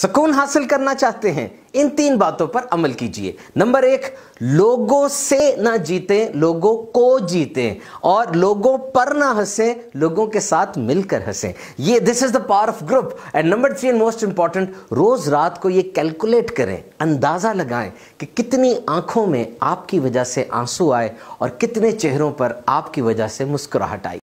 सुकून हासिल करना चाहते हैं इन तीन बातों पर अमल कीजिए नंबर एक लोगों से ना जीते लोगों को जीते और लोगों पर ना हंसे लोगों के साथ मिलकर हंसे ये this is the power of group and number three and most important रोज रात को ये कैलकुलेट करें अंदाजा लगाएं कि कितनी आंखों में आपकी वजह से आंसू आए और कितने चेहरों पर आपकी वजह से मुस्कुराहट आई